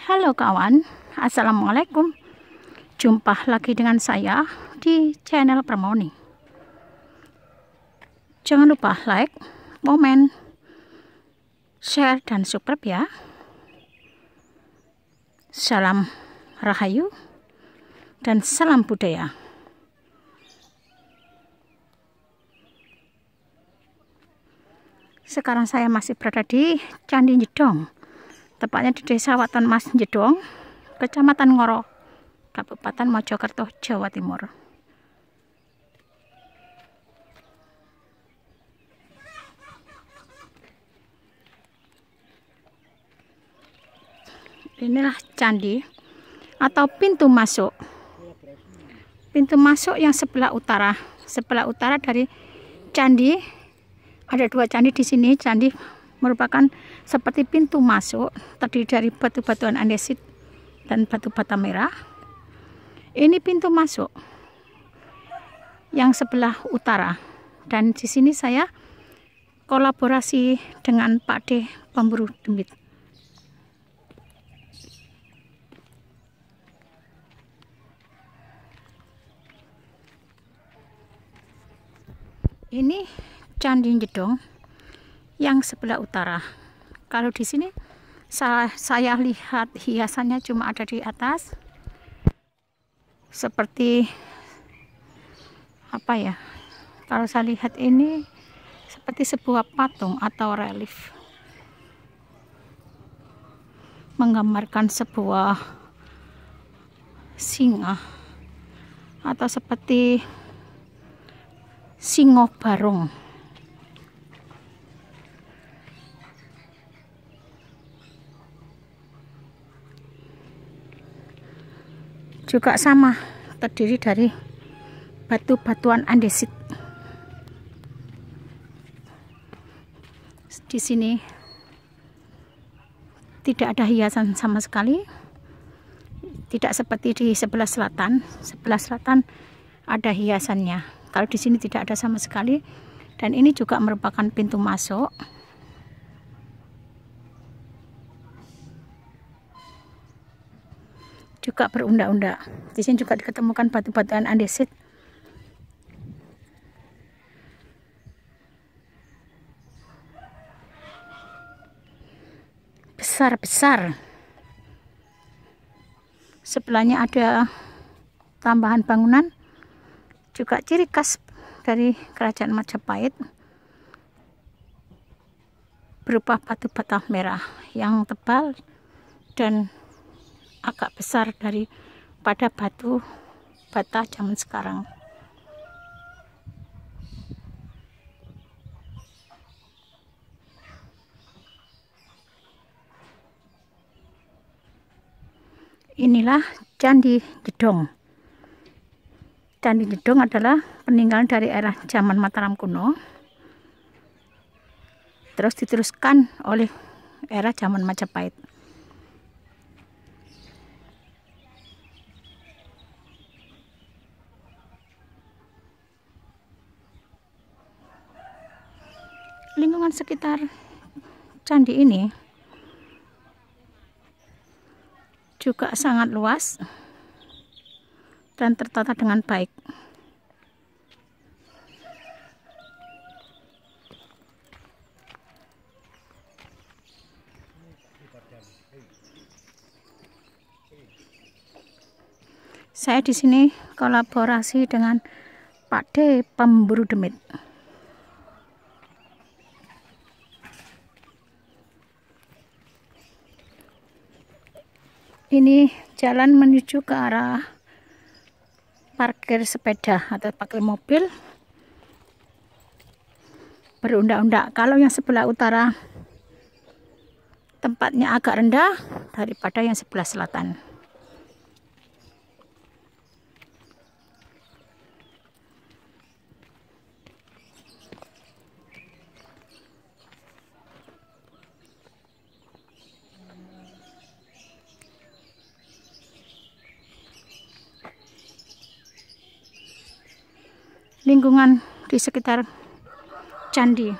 Halo kawan, Assalamualaikum Jumpa lagi dengan saya di channel Permoni Jangan lupa like, komen, share, dan subscribe ya Salam Rahayu dan salam budaya Sekarang saya masih berada di Candi Jedong tepatnya di desa Watan Mas Jedong kecamatan Ngoro Kabupaten Mojokerto Jawa Timur inilah candi atau pintu masuk pintu masuk yang sebelah utara sebelah utara dari candi ada dua candi di sini candi merupakan seperti pintu masuk terdiri dari batu-batuan andesit dan batu bata merah. Ini pintu masuk yang sebelah utara. Dan di sini saya kolaborasi dengan Pak D pemburu demit. Ini Candi Jedong yang sebelah utara. Kalau di sini saya, saya lihat hiasannya cuma ada di atas seperti apa ya kalau saya lihat ini seperti sebuah patung atau relief menggambarkan sebuah singa atau seperti singo barong juga sama terdiri dari batu-batuan andesit di sini tidak ada hiasan sama sekali tidak seperti di sebelah selatan sebelah selatan ada hiasannya kalau di sini tidak ada sama sekali dan ini juga merupakan pintu masuk juga berundak-undak. Di sini juga diketemukan batu-batuan andesit. Besar-besar. Sebelahnya ada tambahan bangunan. Juga ciri khas dari kerajaan Majapahit berupa batu bata merah yang tebal dan agak besar dari pada batu bata zaman sekarang inilah Candi Jedong. Candi Jedong adalah peninggalan dari era zaman Mataram kuno. Terus diteruskan oleh era zaman Majapahit. lingkungan sekitar candi ini juga sangat luas dan tertata dengan baik. Saya di sini kolaborasi dengan Pak D pemburu demit. ini jalan menuju ke arah parkir sepeda atau parkir mobil berundak-undak kalau yang sebelah utara tempatnya agak rendah daripada yang sebelah selatan lingkungan di sekitar candi.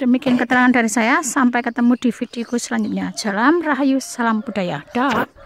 Demikian keterangan dari saya. Sampai ketemu di videoku selanjutnya. Salam Rahayu, salam budaya. Dah.